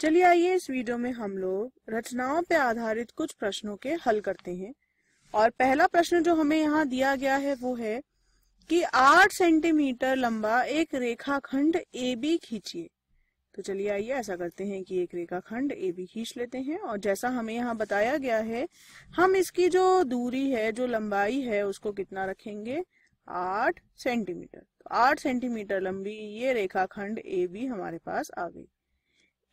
चलिए आइए इस वीडियो में हम लोग रचनाओं पर आधारित कुछ प्रश्नों के हल करते हैं और पहला प्रश्न जो हमें यहाँ दिया गया है वो है कि आठ सेंटीमीटर लंबा एक रेखाखंड ए बी खींचिए तो चलिए आइए ऐसा करते हैं कि एक रेखाखंड ए बी खींच लेते हैं और जैसा हमें यहाँ बताया गया है हम इसकी जो दूरी है जो लंबाई है उसको कितना रखेंगे आठ सेंटीमीटर तो आठ सेंटीमीटर लंबी ये रेखाखंड ए बी हमारे पास आ गई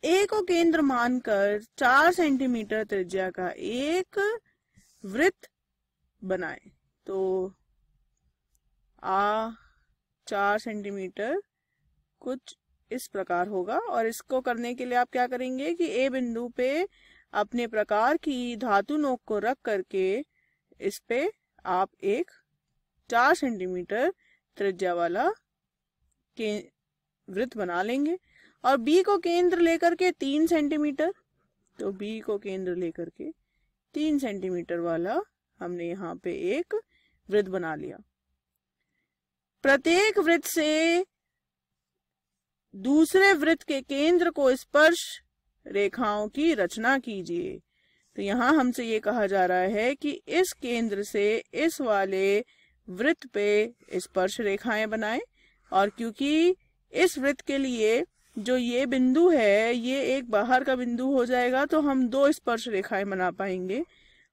ए को केंद्र मानकर चार सेंटीमीटर त्रिज्या का एक वृत्त बनाए तो आ चार सेंटीमीटर कुछ इस प्रकार होगा और इसको करने के लिए आप क्या करेंगे कि ए बिंदु पे अपने प्रकार की धातु नोक को रख करके इस पे आप एक चार सेंटीमीटर त्रिज्या वाला के वृत्त बना लेंगे और बी को केंद्र लेकर के तीन सेंटीमीटर तो बी को केंद्र लेकर के तीन सेंटीमीटर वाला हमने यहाँ पे एक वृत्त बना लिया प्रत्येक वृत्त से दूसरे वृत्त के केंद्र को स्पर्श रेखाओं की रचना कीजिए तो यहाँ हमसे ये कहा जा रहा है कि इस केंद्र से इस वाले वृत्त पे स्पर्श रेखाएं बनाएं और क्योंकि इस वृत्त के लिए जो ये बिंदु है ये एक बाहर का बिंदु हो जाएगा तो हम दो स्पर्श रेखाएं बना पाएंगे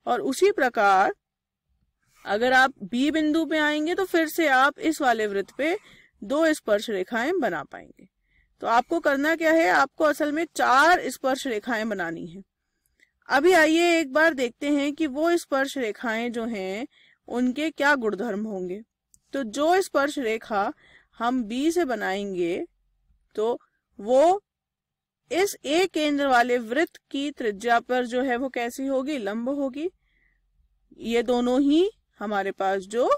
और उसी प्रकार अगर आप बी बिंदु पे आएंगे तो फिर से आप इस वाले वृत्त पे दो स्पर्श रेखाएं बना पाएंगे तो आपको करना क्या है आपको असल में चार स्पर्श रेखाएं बनानी है अभी आइए एक बार देखते हैं कि वो स्पर्श रेखाएं जो हैं उनके क्या गुणधर्म होंगे तो जो स्पर्श रेखा हम बी से बनाएंगे तो वो इस ए केंद्र वाले वृत्त की त्रिज्या पर जो है वो कैसी होगी लंब होगी ये दोनों ही हमारे पास जो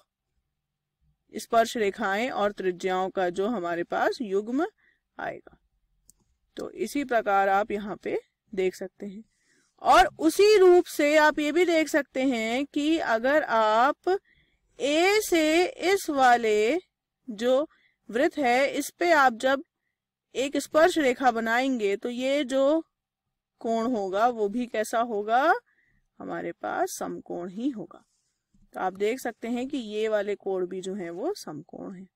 स्पर्श रेखाएं और त्रिज्याओं का जो हमारे पास युग्म आएगा तो इसी प्रकार आप यहाँ पे देख सकते हैं और उसी रूप से आप ये भी देख सकते हैं कि अगर आप ए से इस वाले जो वृत्त है इस पे आप जब एक स्पर्श रेखा बनाएंगे तो ये जो कोण होगा वो भी कैसा होगा हमारे पास समकोण ही होगा तो आप देख सकते हैं कि ये वाले कोण भी जो है वो समकोण है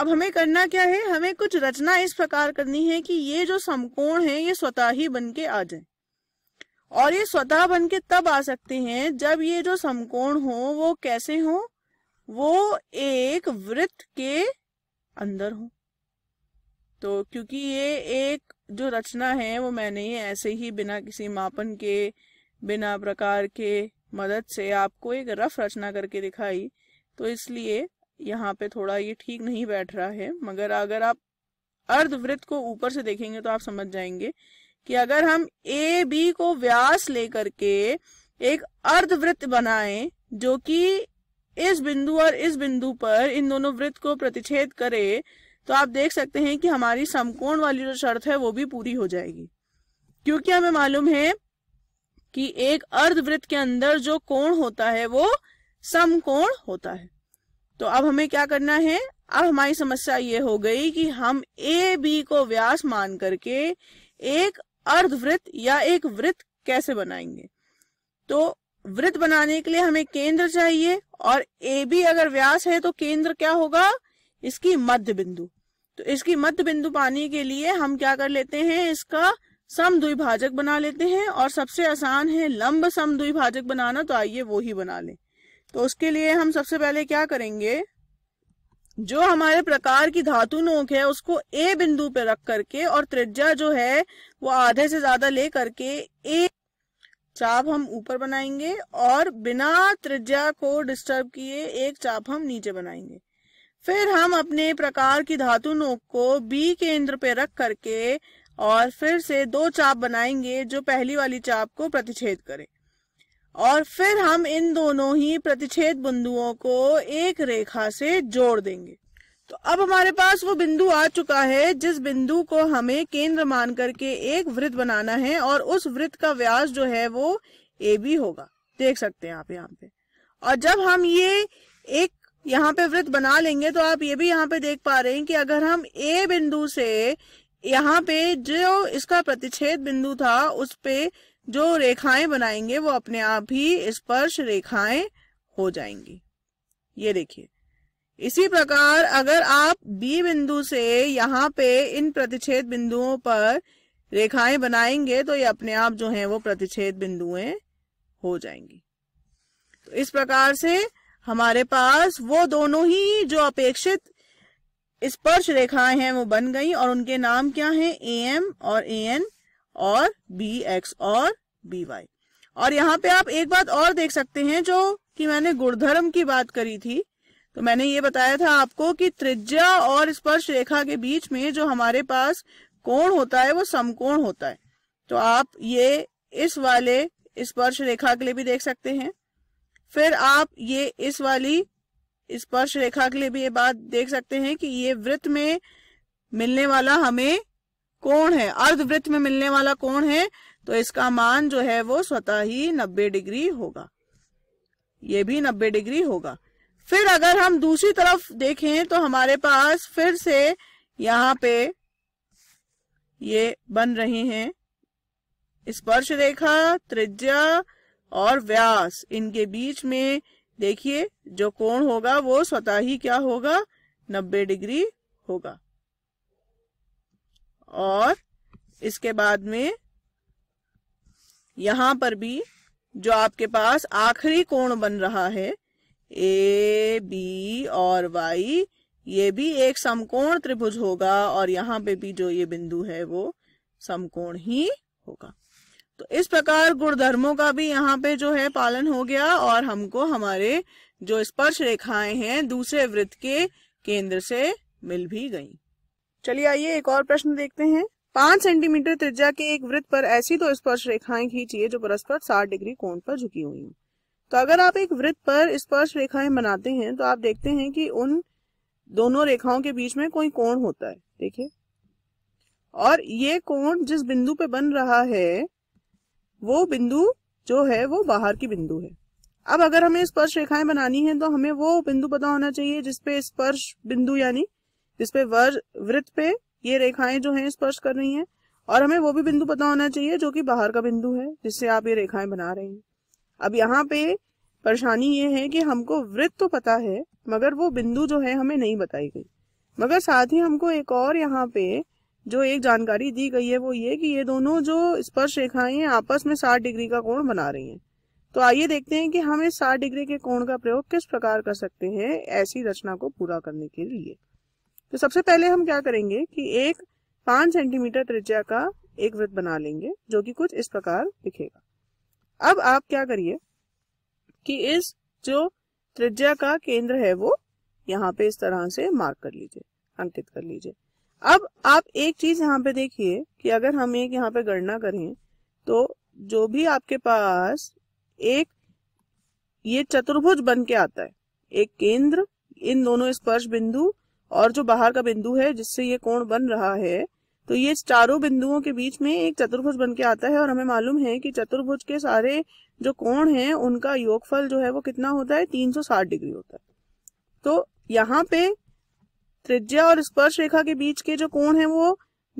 अब हमें करना क्या है हमें कुछ रचना इस प्रकार करनी है कि ये जो समकोण है ये स्वतः ही बन के आ जाए और ये स्वतः बन के तब आ सकते हैं जब ये जो समकोण हो वो कैसे हो वो एक वृत्त के अंदर हो तो क्योंकि ये एक जो रचना है वो मैंने ऐसे ही बिना किसी मापन के बिना प्रकार के मदद से आपको एक रफ रचना करके दिखाई तो इसलिए यहाँ पे थोड़ा ये ठीक नहीं बैठ रहा है मगर अगर आप अर्धवृत्त को ऊपर से देखेंगे तो आप समझ जाएंगे कि अगर हम ए बी को व्यास लेकर के एक अर्धवृत्त बनाएं जो कि इस बिंदु और इस बिंदु पर इन दोनों वृत्त को प्रतिच्छेद करे तो आप देख सकते हैं कि हमारी समकोण वाली जो शर्त है वो भी पूरी हो जाएगी क्योंकि हमें मालूम है कि एक अर्धवृत्त के अंदर जो कोण होता है वो समकोण होता है तो अब हमें क्या करना है अब हमारी समस्या ये हो गई कि हम ए बी को व्यास मान करके एक अर्धवृत्त या एक वृत्त कैसे बनाएंगे तो वृत्त बनाने के लिए हमें केंद्र चाहिए और ए बी अगर व्यास है तो केंद्र क्या होगा इसकी मध्य बिंदु तो इसकी मध्य बिंदु पाने के लिए हम क्या कर लेते हैं इसका सम द्विभाजक बना लेते हैं और सबसे आसान है लंब सम द्विभाजक बनाना तो आइए वो ही बना लें तो उसके लिए हम सबसे पहले क्या करेंगे जो हमारे प्रकार की धातु नोक है उसको ए बिंदु पे रख करके और त्रिज्या जो है वो आधे से ज्यादा ले करके ए चाप हम ऊपर बनाएंगे और बिना त्रिज्या को डिस्टर्ब किए एक चाप हम नीचे बनाएंगे फिर हम अपने प्रकार की धातु नोक को बी केंद्र पे रख करके और फिर से दो चाप बनाएंगे जो पहली वाली चाप को प्रतिच्छेद करे और फिर हम इन दोनों ही प्रतिच्छेद बिंदुओं को एक रेखा से जोड़ देंगे तो अब हमारे पास वो बिंदु आ चुका है जिस बिंदु को हमें केंद्र मान करके एक वृत्त बनाना है और उस वृत्त का व्यास जो है वो ए बी होगा देख सकते हैं आप यहाँ पे और जब हम ये एक यहाँ पे वृत्त बना लेंगे तो आप ये भी यहाँ पे देख पा रहे हैं कि अगर हम ए बिंदु से यहाँ पे जो इसका प्रतिच्छेद बिंदु था उस पे जो रेखाएं बनाएंगे वो अपने आप ही स्पर्श रेखाएं हो जाएंगी ये देखिए इसी प्रकार अगर आप बी बिंदु से यहाँ पे इन प्रतिच्छेद बिंदुओं पर रेखाएं बनाएंगे तो ये अपने आप जो है वो प्रतिच्छेद बिंदुए हो जाएंगी तो इस प्रकार से हमारे पास वो दोनों ही जो अपेक्षित स्पर्श रेखाएं हैं वो बन गई और उनके नाम क्या हैं ए एम और ए एन और बी एक्स और बी वाई और यहाँ पे आप एक बात और देख सकते हैं जो कि मैंने गुणधर्म की बात करी थी तो मैंने ये बताया था आपको कि त्रिज्या और स्पर्श रेखा के बीच में जो हमारे पास कोण होता है वो समकोण होता है तो आप ये इस वाले स्पर्श रेखा के लिए भी देख सकते हैं फिर आप ये इस वाली स्पर्श रेखा के लिए भी ये बात देख सकते हैं कि ये वृत्त में मिलने वाला हमें कोण है अर्धवृत्त में मिलने वाला कोण है तो इसका मान जो है वो स्वतः ही 90 डिग्री होगा ये भी 90 डिग्री होगा फिर अगर हम दूसरी तरफ देखें तो हमारे पास फिर से यहाँ पे ये बन रहे हैं स्पर्श रेखा त्रिज्या और व्यास इनके बीच में देखिए जो कोण होगा वो स्वतः ही क्या होगा 90 डिग्री होगा और इसके बाद में यहां पर भी जो आपके पास आखिरी कोण बन रहा है ए बी और वाई ये भी एक समकोण त्रिभुज होगा और यहाँ पे भी जो ये बिंदु है वो समकोण ही होगा तो इस प्रकार गुणधर्मों का भी यहाँ पे जो है पालन हो गया और हमको हमारे जो स्पर्श रेखाएं हैं दूसरे वृत्त के केंद्र से मिल भी गई चलिए आइए एक और प्रश्न देखते हैं पांच सेंटीमीटर त्रिज्या के एक वृत्त पर ऐसी दो स्पर्श रेखाएं खींचिए जो परस्पर साठ डिग्री कोण पर झुकी हुई हैं तो अगर आप एक वृत्त पर स्पर्श रेखाएं बनाते हैं तो आप देखते हैं कि उन दोनों रेखाओं के बीच में कोई कोण होता है देखिए और ये कोण जिस बिंदु पे बन रहा है वो बिंदु जो है वो बाहर की बिंदु है अब अगर हमें स्पर्श रेखाएं बनानी है तो हमें वो बिंदु पता होना चाहिए जिसपे स्पर्श बिंदु यानी जिसपे वृत्त पे ये रेखाएं जो है स्पर्श कर रही है और हमें वो भी बिंदु पता होना चाहिए जो कि बाहर का बिंदु है जिससे आप ये रेखाएं बना रहे हैं अब यहाँ पे परेशानी ये है कि हमको वृत्त तो पता है मगर वो बिंदु जो है हमें नहीं बताई गई मगर साथ ही हमको एक और यहाँ पे जो एक जानकारी दी गई है वो ये कि ये दोनों जो स्पर्श रेखाएं हैं आपस में साठ डिग्री का कोण बना रही हैं तो आइए देखते हैं कि हम इस साठ डिग्री के कोण का प्रयोग किस प्रकार कर सकते हैं ऐसी रचना को पूरा करने के लिए तो सबसे पहले हम क्या करेंगे कि एक पांच सेंटीमीटर त्रिज्या का एक वृत्त बना लेंगे जो कि कुछ इस प्रकार दिखेगा अब आप क्या करिए कि इस जो त्रिज्या का केंद्र है वो यहाँ पे इस तरह से मार्क कर लीजिए अंकित कर लीजिए अब आप एक चीज यहाँ पे देखिए कि अगर हम एक यहाँ पे गणना करें तो जो भी आपके पास एक ये चतुर्भुज बन के आता है एक केंद्र इन दोनों स्पर्श बिंदु और जो बाहर का बिंदु है जिससे ये कोण बन रहा है तो ये चारों बिंदुओं के बीच में एक चतुर्भुज बन के आता है और हमें मालूम है कि चतुर्भुज के सारे जो कोण हैं उनका योगफल जो है वो कितना होता है 360 डिग्री होता है तो यहाँ पे त्रिज्या और स्पर्श रेखा के बीच के जो कोण है वो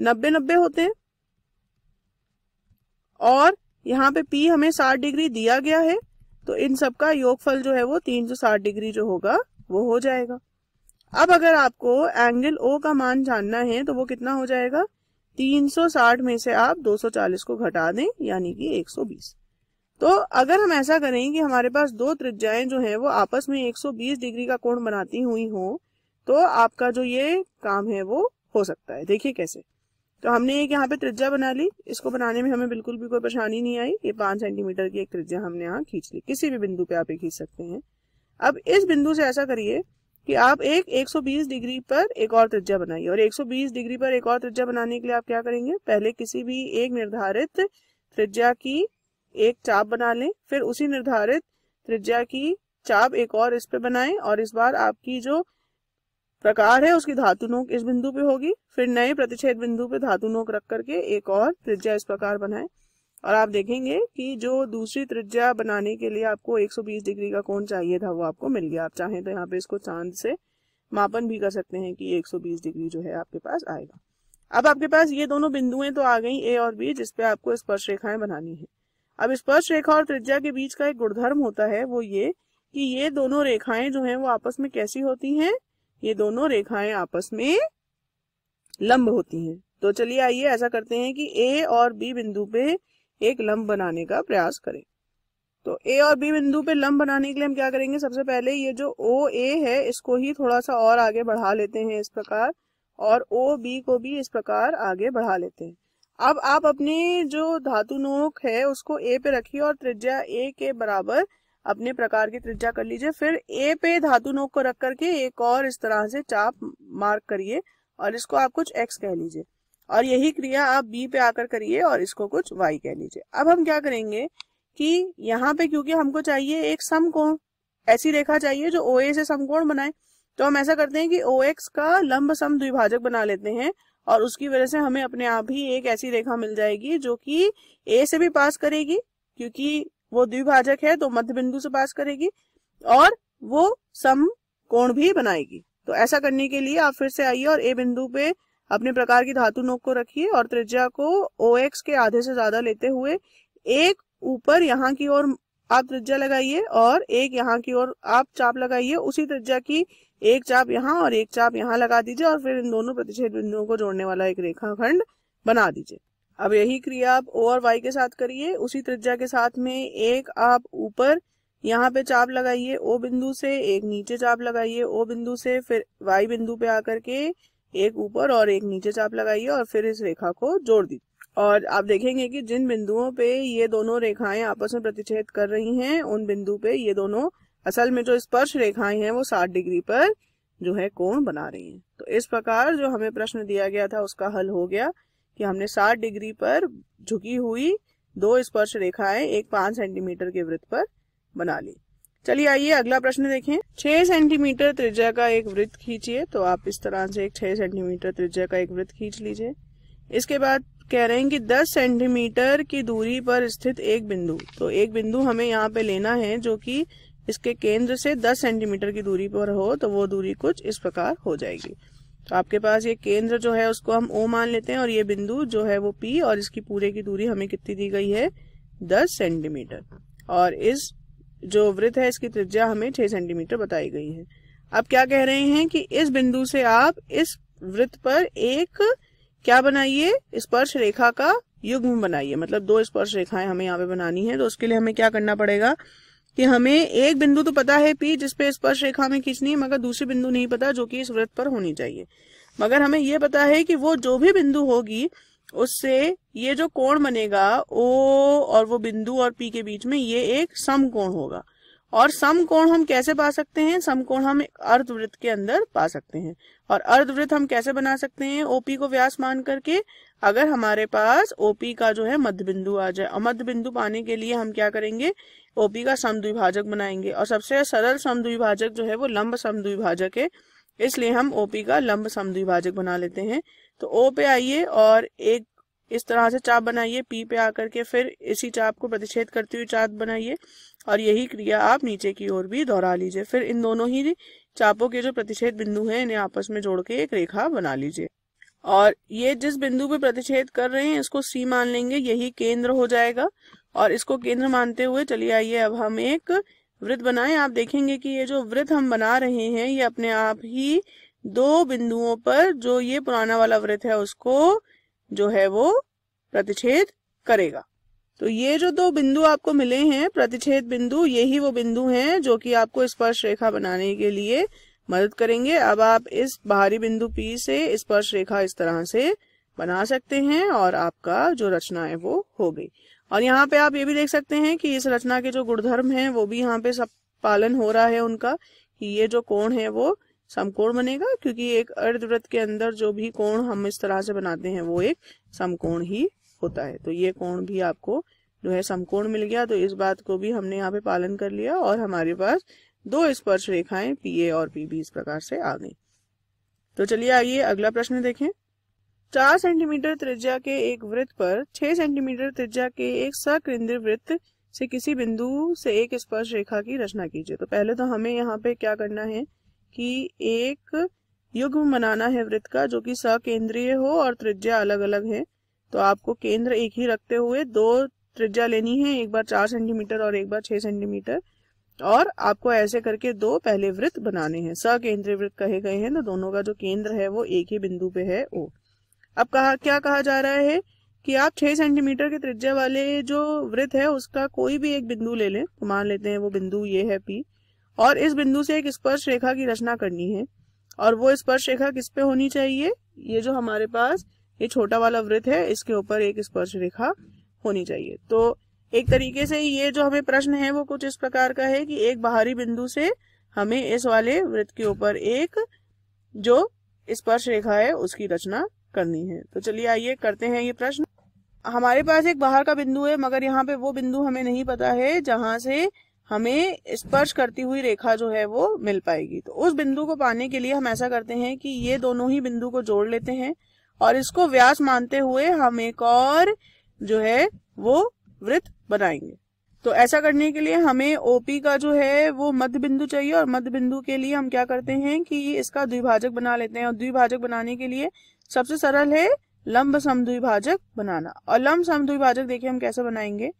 नब्बे नब्बे होते हैं और यहाँ पे पी हमें साठ डिग्री दिया गया है तो इन सब का योगफल जो है वो तीन सौ साठ डिग्री जो होगा वो हो जाएगा अब अगर आपको एंगल ओ का मान जानना है तो वो कितना हो जाएगा 360 में से आप 240 को घटा दें यानी कि 120 तो अगर हम ऐसा करें कि हमारे पास दो त्रिज्याएं जो हैं वो आपस में 120 डिग्री का कोण बनाती हुई हों तो आपका जो ये काम है वो हो सकता है देखिए कैसे तो हमने एक यहाँ पे त्रिज्या बना ली इसको बनाने में हमें बिल्कुल भी कोई परेशानी नहीं आई ये पांच सेंटीमीटर की एक त्रिज्या हमने यहाँ खींच ली किसी भी बिंदु पे आप खींच सकते हैं अब इस बिंदु से ऐसा करिए कि आप एक 120 डिग्री पर एक और त्रिज्या बनाइए और 120 डिग्री पर एक और त्रिज्या बनाने के लिए आप क्या करेंगे पहले किसी भी एक निर्धारित त्रिज्या की एक चाप बना लें फिर उसी निर्धारित त्रिज्या की चाप एक और इस पे बनाएं और इस बार आपकी जो प्रकार है उसकी धातु नोक इस बिंदु पे होगी फिर नए प्रतिच्छेद बिंदु पे धातु नोक रख करके एक और त्रिज्या इस प्रकार बनाए और आप देखेंगे कि जो दूसरी त्रिज्या बनाने के लिए आपको 120 डिग्री का कोण चाहिए था वो आपको मिल गया आप चाहें तो यहाँ पे इसको चांद से मापन भी कर सकते हैं कि 120 डिग्री जो है आपके पास आएगा अब आपके पास ये दोनों बिंदुएं तो आ गई ए और बी जिसपे आपको स्पर्श रेखाएं बनानी है अब स्पर्श रेखा और त्रिज्या के बीच का एक गुणधर्म होता है वो ये कि ये दोनों रेखाएं जो हैं वो आपस में कैसी होती हैं ये दोनों रेखाएं आपस में लंब होती हैं तो चलिए आइए ऐसा करते हैं कि ए और बी बिंदु पे एक लंब बनाने का प्रयास करें तो ए और बी बिंदु पे लंब बनाने के लिए हम क्या करेंगे सबसे पहले ये जो ओ ए है इसको ही थोड़ा सा और आगे बढ़ा लेते हैं इस प्रकार और ओ बी को भी इस प्रकार आगे बढ़ा लेते हैं अब आप अपने जो धातु नोक है उसको ए पे रखिए और त्रिज्या ए के बराबर अपने प्रकार की त्रिज्या कर लीजिए फिर ए पे धातु नोक को रख करके एक और इस तरह से चाप मार्क करिए और इसको आप कुछ एक्स कह लीजिए और यही क्रिया आप बी पे आकर करिए और इसको कुछ वाई कह लीजिए अब हम क्या करेंगे कि यहाँ पे क्योंकि हमको चाहिए एक समकोण ऐसी रेखा चाहिए जो ओ से समकोण बनाए तो हम ऐसा करते हैं कि ओ का लंब सम द्विभाजक बना लेते हैं और उसकी वजह से हमें अपने आप ही एक ऐसी रेखा मिल जाएगी जो कि ए से भी पास करेगी क्योंकि वो द्विभाजक है तो मध्य बिंदु से पास करेगी और वो सम कोण भी बनाएगी तो ऐसा करने के लिए आप फिर से आइए और ए बिंदु पे अपने प्रकार की धातु नोक को रखिए और त्रिज्या को ओ एक्स के आधे से ज्यादा लेते हुए एक ऊपर यहाँ की ओर आप त्रिज्या लगाइए और एक यहाँ की ओर आप चाप लगाइए उसी त्रिज्या की एक चाप यहाँ और एक चाप यहाँ लगा दीजिए और फिर इन दोनों प्रतिषेध बिंदुओं को जोड़ने वाला एक रेखाखंड बना दीजिए अब यही क्रिया आप ओ और वाई के साथ करिए उसी त्रिज्या के साथ में एक आप ऊपर यहाँ पे चाप लगाइए ओ बिंदु से एक नीचे चाप लगाइए ओ बिंदु से फिर वाई बिंदु पे आकर के एक ऊपर और एक नीचे चाप लगाइए और फिर इस रेखा को जोड़ दीजिए और आप देखेंगे कि जिन बिंदुओं पे ये दोनों रेखाएं आपस में प्रतिच्छेद कर रही हैं उन बिंदु पे ये दोनों असल में जो स्पर्श रेखाएं हैं वो 60 डिग्री पर जो है कोण बना रही हैं तो इस प्रकार जो हमें प्रश्न दिया गया था उसका हल हो गया कि हमने 60 डिग्री पर झुकी हुई दो स्पर्श रेखाएं एक पांच सेंटीमीटर के वृत्त पर बना ली चलिए आइए अगला प्रश्न देखें छह सेंटीमीटर त्रिज्या का एक वृत्त खींचिए तो आप इस तरह से एक छह सेंटीमीटर त्रिज्या का एक वृत्त खींच लीजिए इसके बाद कह रहे हैं कि 10 सेंटीमीटर की दूरी पर स्थित एक बिंदु तो एक बिंदु हमें यहाँ पे लेना है जो कि इसके केंद्र से 10 सेंटीमीटर की दूरी पर हो तो वो दूरी कुछ इस प्रकार हो जाएगी तो आपके पास ये केंद्र जो है उसको हम ओ मान लेते हैं और ये बिंदु जो है वो पी और इसकी पूरे की दूरी हमें कितनी दी गई है दस सेंटीमीटर और इस जो वृत्त है इसकी त्रिज्या हमें छह सेंटीमीटर बताई गई है अब क्या कह रहे हैं कि इस बिंदु से आप इस वृत्त पर एक क्या बनाइए स्पर्श रेखा का युग्म बनाइए मतलब दो स्पर्श रेखाएं हमें यहाँ पे बनानी है तो उसके लिए हमें क्या करना पड़ेगा कि हमें एक बिंदु तो पता है पी जिसपे स्पर्श रेखा में खींचनी है मगर दूसरी बिंदु नहीं पता जो कि इस व्रत पर होनी चाहिए मगर हमें यह पता है कि वो जो भी बिंदु होगी उससे ये जो कोण बनेगा ओ और वो बिंदु और पी के बीच में ये एक समकोण होगा और सम कोण हम कैसे पा सकते हैं सम कोण हम अर्धवृत्त के अंदर पा सकते हैं और अर्धवृत्त हम कैसे बना सकते हैं ओपी को व्यास मान करके अगर हमारे पास ओपी का जो है मध्य बिंदु आ जाए और मध्य बिंदु पाने के लिए हम क्या करेंगे ओपी का सम द्विभाजक बनाएंगे और सबसे सरल सम द्विभाजक जो है वो लंब सम द्विभाजक है इसलिए हम ओपी का लंब सम द्विभाजक बना लेते हैं तो ओ पे आइए और एक इस तरह से चाप बनाइए पी पे आकर के फिर इसी चाप को प्रतिच्छेद करते हुए चाप बनाइए और यही क्रिया आप नीचे की ओर भी दोहरा लीजिए फिर इन दोनों ही चापों के जो प्रतिच्छेद बिंदु हैं इन्हें आपस में जोड़ के एक रेखा बना लीजिए और ये जिस बिंदु पे प्रतिच्छेद कर रहे हैं इसको सी मान लेंगे यही केंद्र हो जाएगा और इसको केंद्र मानते हुए चलिए आइए अब हम एक वृत्त बनाएं आप देखेंगे कि ये जो वृत्त हम बना रहे हैं ये अपने आप ही दो बिंदुओं पर जो ये पुराना वाला वृत्त है उसको जो है वो प्रतिच्छेद करेगा तो ये जो दो बिंदु आपको मिले हैं प्रतिच्छेद बिंदु यही वो बिंदु हैं जो कि आपको स्पर्श रेखा बनाने के लिए मदद करेंगे अब आप इस बाहरी बिंदु पी से स्पर्श रेखा इस तरह से बना सकते हैं और आपका जो रचना है वो हो गई और यहाँ पे आप ये भी देख सकते हैं कि इस रचना के जो गुणधर्म हैं वो भी यहाँ पे सब पालन हो रहा है उनका कि ये जो कोण है वो समकोण बनेगा क्योंकि एक अर्धवृत्त के अंदर जो भी कोण हम इस तरह से बनाते हैं वो एक समकोण ही होता है तो ये कोण भी आपको जो है समकोण मिल गया तो इस बात को भी हमने यहाँ पे पालन कर लिया और हमारे पास दो स्पर्श रेखाएं ए और पीबी इस प्रकार से आ गई तो चलिए आइए अगला प्रश्न देखें चार सेंटीमीटर त्रिज्या के एक वृत्त पर छह सेंटीमीटर त्रिज्या के एक सकेंद्र वृत्त से किसी बिंदु से एक स्पर्श रेखा की रचना कीजिए तो पहले तो हमें यहाँ पे क्या करना है कि एक युग्म बनाना है वृत्त का जो कि सकेंद्रीय हो और त्रिज्या अलग अलग है तो आपको केंद्र एक ही रखते हुए दो त्रिज्या लेनी है एक बार चार सेंटीमीटर और एक बार छह सेंटीमीटर और आपको ऐसे करके दो पहले वृत्त बनाने हैं केंद्रीय वृत्त कहे गए हैं तो दोनों का जो केंद्र है वो एक ही बिंदु पे है ओ अब कहा क्या कहा जा रहा है कि आप छह सेंटीमीटर के त्रिज्या वाले जो वृत्त है उसका कोई भी एक बिंदु ले लें तो मान लेते हैं वो बिंदु ये है पी और इस बिंदु से एक स्पर्श रेखा की रचना करनी है और वो स्पर्श रेखा किस पे होनी चाहिए ये जो हमारे पास ये छोटा वाला वृत्त है इसके ऊपर एक स्पर्श रेखा होनी चाहिए तो एक तरीके से ये जो हमें प्रश्न है वो कुछ इस प्रकार का है कि एक बाहरी बिंदु से हमें इस वाले वृत्त के ऊपर एक जो स्पर्श रेखा है उसकी रचना करनी है तो चलिए आइए करते हैं ये प्रश्न हमारे पास एक बाहर का बिंदु है मगर यहाँ पे वो बिंदु हमें नहीं पता है जहां से हमें स्पर्श करती हुई रेखा जो है वो मिल पाएगी तो उस बिंदु को पाने के लिए हम ऐसा करते हैं कि ये दोनों ही बिंदु को जोड़ लेते हैं और इसको व्यास मानते हुए हम एक और जो है वो वृत्त बनाएंगे तो ऐसा करने के लिए हमें ओपी का जो है वो मध्य बिंदु चाहिए और मध्य बिंदु के लिए हम क्या करते हैं कि इसका द्विभाजक बना लेते हैं और द्विभाजक बनाने के लिए सबसे सरल है लंब समद्विभाजक बनाना और लंब समद्विभाजक देखिए हम कैसे बनाएंगे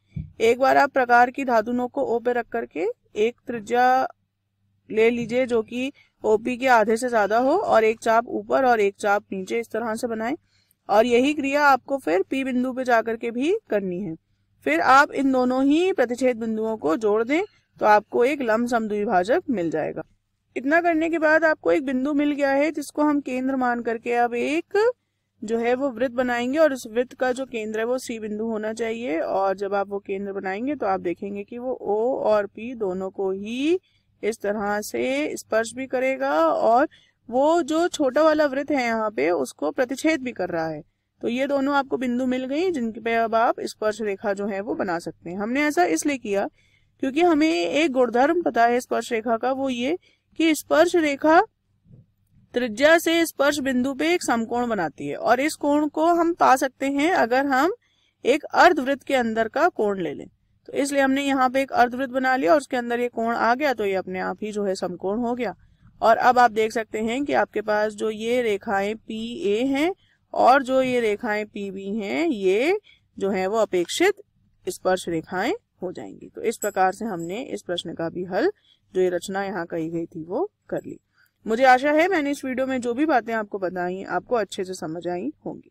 एक बार आप प्रकार की धातुनों को ओ पे रख करके एक त्रिज्या ले लीजिए जो कि ओपी के आधे से ज्यादा हो और एक चाप ऊपर और एक चाप नीचे इस तरह से बनाएं और यही क्रिया आपको फिर पी बिंदु पे जाकर के भी करनी है फिर आप इन दोनों ही प्रतिच्छेद बिंदुओं को जोड़ दें तो आपको एक लम द्विभाजक मिल जाएगा इतना करने के बाद आपको एक बिंदु मिल गया है जिसको हम केंद्र मान करके अब एक जो है वो वृत्त बनाएंगे और उस वृत्त का जो केंद्र है वो सी बिंदु होना चाहिए और जब आप वो केंद्र बनाएंगे तो आप देखेंगे कि वो ओ और पी दोनों को ही इस तरह से स्पर्श भी करेगा और वो जो छोटा वाला वृत्त है यहाँ पे उसको प्रतिच्छेद भी कर रहा है तो ये दोनों आपको बिंदु मिल गई जिनके पे अब आप स्पर्श रेखा जो है वो बना सकते हैं हमने ऐसा इसलिए किया क्योंकि हमें एक गुणधर्म पता है स्पर्श रेखा का वो ये कि स्पर्श रेखा त्रिज्या से स्पर्श बिंदु पे एक समकोण बनाती है और इस कोण को हम पा सकते हैं अगर हम एक अर्धवृत्त के अंदर का कोण ले लें तो इसलिए हमने यहाँ पे एक अर्धवृत्त बना लिया और उसके अंदर ये कोण आ गया तो ये अपने आप ही जो है समकोण हो गया और अब आप देख सकते हैं कि आपके पास जो ये रेखाएं पी ए है और जो ये रेखाएं पी बी है ये जो है वो अपेक्षित स्पर्श रेखाएं हो जाएंगी तो इस प्रकार से हमने इस प्रश्न का भी हल जो ये रचना यहाँ कही गई थी वो कर ली मुझे आशा है मैंने इस वीडियो में जो भी बातें आपको बताई आपको अच्छे से समझ आई होंगी